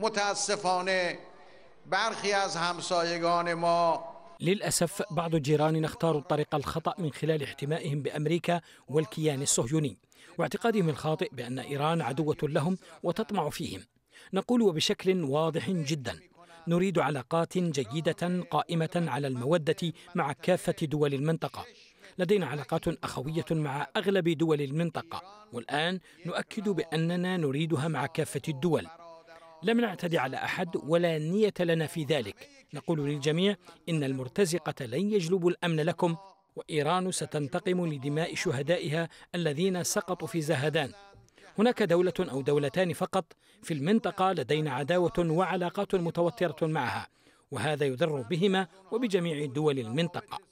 متاسفانه برخی از همسایگان ما للأسف بعض جيراننا اختاروا الطريق الخطأ من خلال احتمائهم بأمريكا والكيان الصهيوني واعتقادهم الخاطئ بأن إيران عدوة لهم وتطمع فيهم نقول وبشكل واضح جدا نريد علاقات جيدة قائمة على المودة مع كافة دول المنطقة لدينا علاقات أخوية مع أغلب دول المنطقة والآن نؤكد بأننا نريدها مع كافة الدول لم نعتدي على أحد ولا نية لنا في ذلك نقول للجميع إن المرتزقة لن يجلبوا الأمن لكم وإيران ستنتقم لدماء شهدائها الذين سقطوا في زهدان هناك دولة أو دولتان فقط في المنطقة لدينا عداوة وعلاقات متوترة معها وهذا يضر بهما وبجميع دول المنطقة